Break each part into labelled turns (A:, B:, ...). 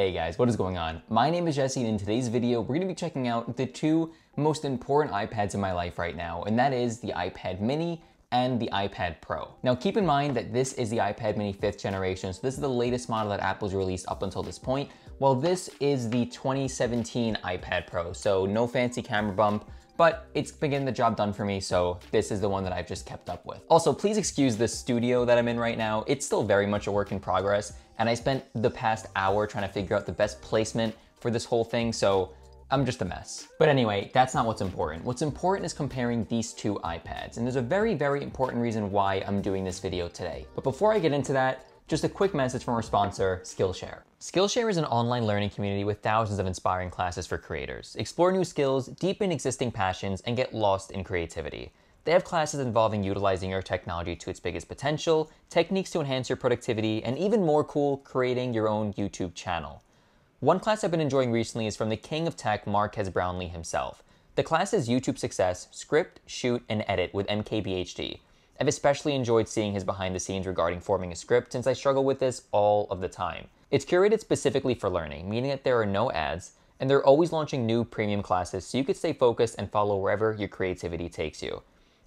A: Hey guys, what is going on? My name is Jesse and in today's video, we're gonna be checking out the two most important iPads in my life right now, and that is the iPad mini and the iPad Pro. Now keep in mind that this is the iPad mini fifth generation, so this is the latest model that Apple's released up until this point, while this is the 2017 iPad Pro, so no fancy camera bump, but it's been getting the job done for me, so this is the one that I've just kept up with. Also, please excuse the studio that I'm in right now. It's still very much a work in progress, and I spent the past hour trying to figure out the best placement for this whole thing, so I'm just a mess. But anyway, that's not what's important. What's important is comparing these two iPads, and there's a very, very important reason why I'm doing this video today. But before I get into that, just a quick message from our sponsor, Skillshare. Skillshare is an online learning community with thousands of inspiring classes for creators. Explore new skills, deepen existing passions, and get lost in creativity. They have classes involving utilizing your technology to its biggest potential, techniques to enhance your productivity, and even more cool, creating your own YouTube channel. One class I've been enjoying recently is from the king of tech, Marquez Brownlee himself. The class is YouTube Success, Script, Shoot, and Edit with MKBHD. I've especially enjoyed seeing his behind the scenes regarding forming a script since I struggle with this all of the time. It's curated specifically for learning, meaning that there are no ads, and they're always launching new premium classes so you can stay focused and follow wherever your creativity takes you.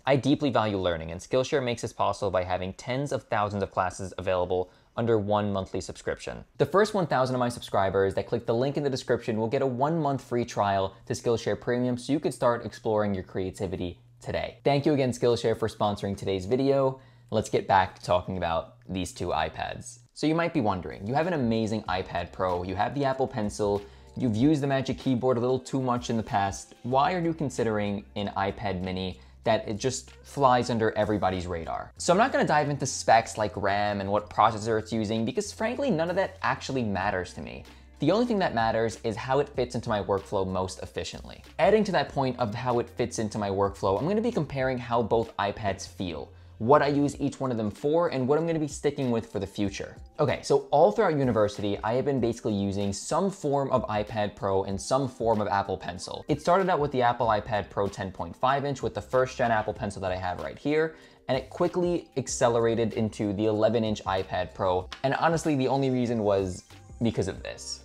A: I deeply value learning, and Skillshare makes this possible by having tens of thousands of classes available under one monthly subscription. The first 1,000 of my subscribers that click the link in the description will get a one month free trial to Skillshare Premium so you can start exploring your creativity today. Thank you again, Skillshare, for sponsoring today's video. Let's get back to talking about these two iPads. So you might be wondering, you have an amazing iPad Pro, you have the Apple Pencil, you've used the Magic Keyboard a little too much in the past. Why are you considering an iPad mini that it just flies under everybody's radar. So I'm not gonna dive into specs like RAM and what processor it's using because frankly, none of that actually matters to me. The only thing that matters is how it fits into my workflow most efficiently. Adding to that point of how it fits into my workflow, I'm gonna be comparing how both iPads feel what I use each one of them for, and what I'm gonna be sticking with for the future. Okay, so all throughout university, I have been basically using some form of iPad Pro and some form of Apple Pencil. It started out with the Apple iPad Pro 10.5 inch with the first gen Apple Pencil that I have right here, and it quickly accelerated into the 11 inch iPad Pro. And honestly, the only reason was because of this.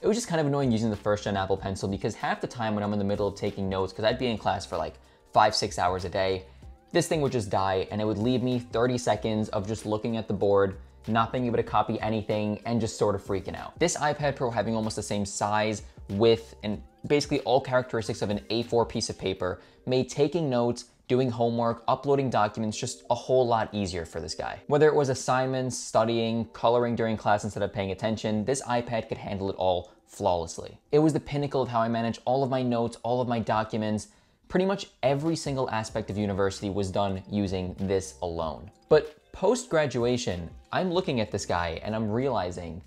A: It was just kind of annoying using the first gen Apple Pencil because half the time when I'm in the middle of taking notes, because I'd be in class for like five, six hours a day, this thing would just die and it would leave me 30 seconds of just looking at the board not being able to copy anything and just sort of freaking out. This iPad Pro having almost the same size, width, and basically all characteristics of an A4 piece of paper made taking notes, doing homework, uploading documents just a whole lot easier for this guy. Whether it was assignments, studying, coloring during class instead of paying attention, this iPad could handle it all flawlessly. It was the pinnacle of how I manage all of my notes, all of my documents, Pretty much every single aspect of university was done using this alone. But post-graduation, I'm looking at this guy and I'm realizing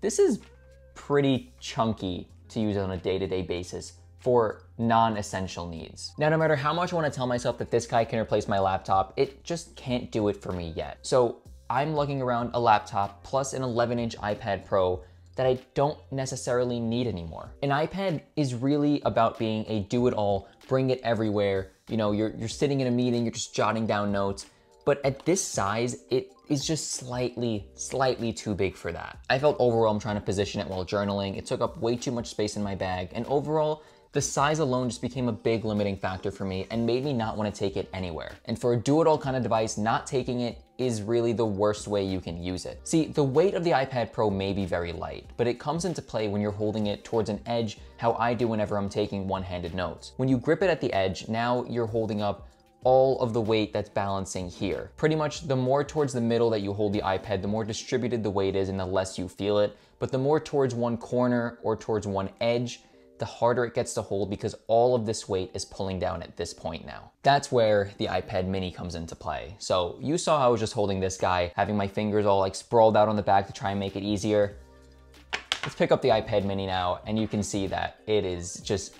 A: this is pretty chunky to use on a day-to-day -day basis for non-essential needs. Now, no matter how much I wanna tell myself that this guy can replace my laptop, it just can't do it for me yet. So I'm lugging around a laptop plus an 11 inch iPad Pro that I don't necessarily need anymore. An iPad is really about being a do-it-all, bring it everywhere. You know, you're, you're sitting in a meeting, you're just jotting down notes, but at this size, it is just slightly, slightly too big for that. I felt overwhelmed trying to position it while journaling. It took up way too much space in my bag, and overall, the size alone just became a big limiting factor for me and made me not want to take it anywhere. And for a do-it-all kind of device, not taking it is really the worst way you can use it. See, the weight of the iPad Pro may be very light, but it comes into play when you're holding it towards an edge, how I do whenever I'm taking one-handed notes. When you grip it at the edge, now you're holding up all of the weight that's balancing here. Pretty much the more towards the middle that you hold the iPad, the more distributed the weight is and the less you feel it. But the more towards one corner or towards one edge, the harder it gets to hold because all of this weight is pulling down at this point now. That's where the iPad mini comes into play. So you saw how I was just holding this guy, having my fingers all like sprawled out on the back to try and make it easier. Let's pick up the iPad mini now and you can see that it is just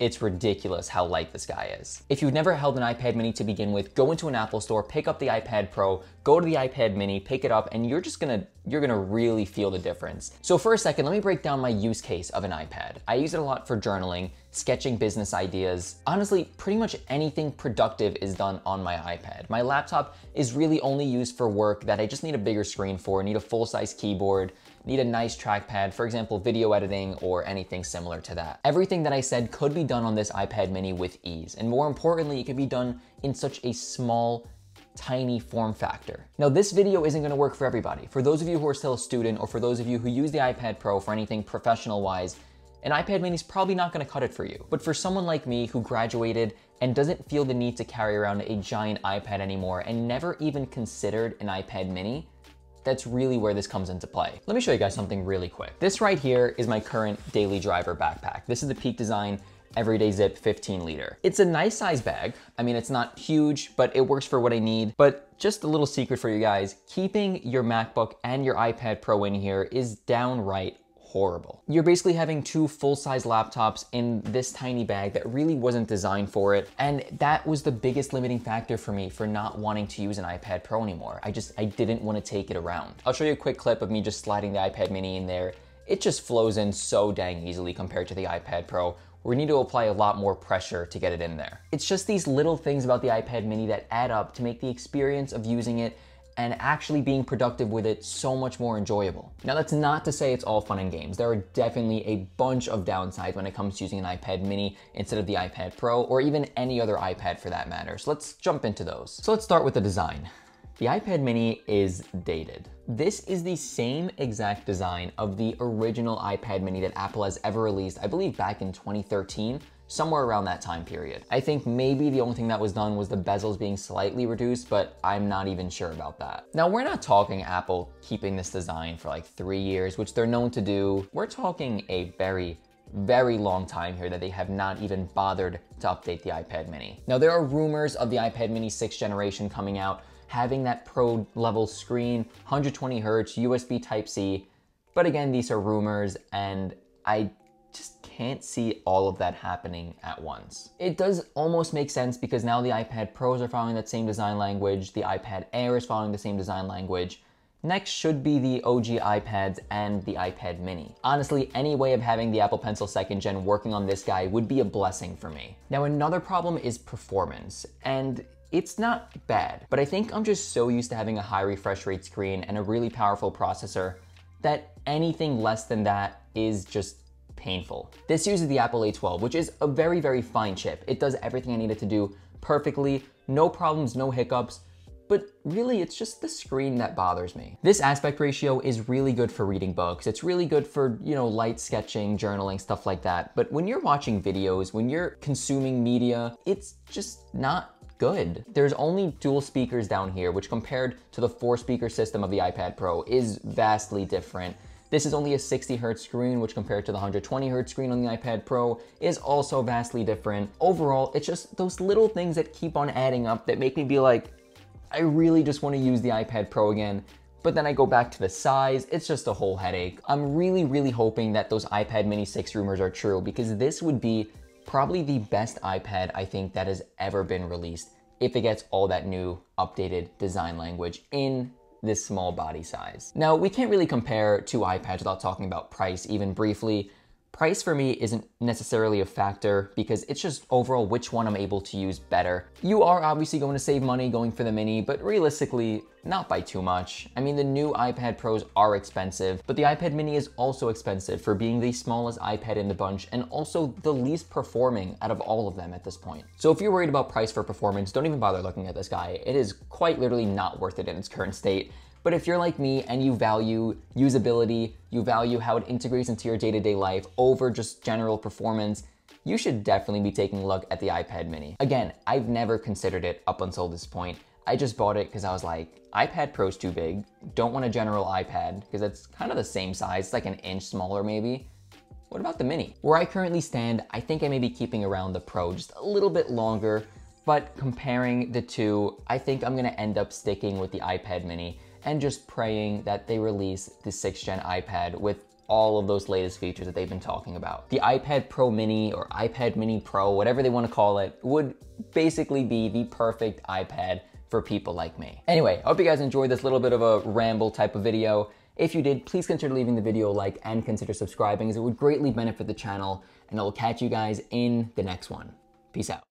A: it's ridiculous how light this guy is. If you've never held an iPad mini to begin with, go into an Apple store, pick up the iPad Pro, go to the iPad mini, pick it up, and you're just gonna, you're gonna really feel the difference. So for a second, let me break down my use case of an iPad. I use it a lot for journaling, sketching business ideas. Honestly, pretty much anything productive is done on my iPad. My laptop is really only used for work that I just need a bigger screen for, need a full-size keyboard, need a nice trackpad, for example, video editing or anything similar to that. Everything that I said could be done on this iPad mini with ease. And more importantly, it could be done in such a small tiny form factor. Now this video isn't gonna work for everybody. For those of you who are still a student or for those of you who use the iPad Pro for anything professional wise, an iPad mini is probably not gonna cut it for you, but for someone like me who graduated and doesn't feel the need to carry around a giant iPad anymore and never even considered an iPad mini, that's really where this comes into play. Let me show you guys something really quick. This right here is my current daily driver backpack. This is the Peak Design Everyday Zip 15 liter. It's a nice size bag. I mean, it's not huge, but it works for what I need. But just a little secret for you guys, keeping your MacBook and your iPad Pro in here is downright horrible. You're basically having two full-size laptops in this tiny bag that really wasn't designed for it. And that was the biggest limiting factor for me for not wanting to use an iPad Pro anymore. I just, I didn't want to take it around. I'll show you a quick clip of me just sliding the iPad mini in there. It just flows in so dang easily compared to the iPad Pro, we need to apply a lot more pressure to get it in there. It's just these little things about the iPad mini that add up to make the experience of using it and actually being productive with it so much more enjoyable. Now that's not to say it's all fun and games. There are definitely a bunch of downsides when it comes to using an iPad mini instead of the iPad Pro or even any other iPad for that matter. So let's jump into those. So let's start with the design. The iPad mini is dated. This is the same exact design of the original iPad mini that Apple has ever released, I believe back in 2013, somewhere around that time period. I think maybe the only thing that was done was the bezels being slightly reduced, but I'm not even sure about that. Now we're not talking Apple keeping this design for like three years, which they're known to do. We're talking a very very long time here that they have not even bothered to update the iPad mini. Now there are rumors of the iPad mini 6th generation coming out, having that pro level screen, 120 hertz, USB type C, but again, these are rumors and I just can't see all of that happening at once. It does almost make sense because now the iPad Pros are following that same design language, the iPad Air is following the same design language, Next should be the OG iPads and the iPad mini. Honestly, any way of having the Apple Pencil 2nd Gen working on this guy would be a blessing for me. Now another problem is performance, and it's not bad, but I think I'm just so used to having a high refresh rate screen and a really powerful processor that anything less than that is just painful. This uses the Apple A12, which is a very, very fine chip. It does everything I need it to do perfectly, no problems, no hiccups, but really it's just the screen that bothers me. This aspect ratio is really good for reading books. It's really good for, you know, light sketching, journaling, stuff like that. But when you're watching videos, when you're consuming media, it's just not good. There's only dual speakers down here, which compared to the four speaker system of the iPad Pro is vastly different. This is only a 60 hertz screen, which compared to the 120 hertz screen on the iPad Pro is also vastly different. Overall, it's just those little things that keep on adding up that make me be like, I really just wanna use the iPad Pro again but then I go back to the size, it's just a whole headache. I'm really, really hoping that those iPad mini 6 rumors are true because this would be probably the best iPad I think that has ever been released if it gets all that new updated design language in this small body size. Now, we can't really compare two iPads without talking about price even briefly, Price for me isn't necessarily a factor because it's just overall which one I'm able to use better. You are obviously going to save money going for the mini, but realistically, not by too much. I mean, the new iPad Pros are expensive, but the iPad mini is also expensive for being the smallest iPad in the bunch and also the least performing out of all of them at this point. So if you're worried about price for performance, don't even bother looking at this guy. It is quite literally not worth it in its current state. But if you're like me and you value usability, you value how it integrates into your day-to-day -day life over just general performance, you should definitely be taking a look at the iPad mini. Again, I've never considered it up until this point. I just bought it because I was like, iPad Pro's too big. Don't want a general iPad because it's kind of the same size. It's like an inch smaller maybe. What about the mini? Where I currently stand, I think I may be keeping around the Pro just a little bit longer, but comparing the two, I think I'm gonna end up sticking with the iPad mini and just praying that they release the 6th gen iPad with all of those latest features that they've been talking about. The iPad Pro Mini or iPad Mini Pro, whatever they wanna call it, would basically be the perfect iPad for people like me. Anyway, I hope you guys enjoyed this little bit of a ramble type of video. If you did, please consider leaving the video a like and consider subscribing as it would greatly benefit the channel and I will catch you guys in the next one. Peace out.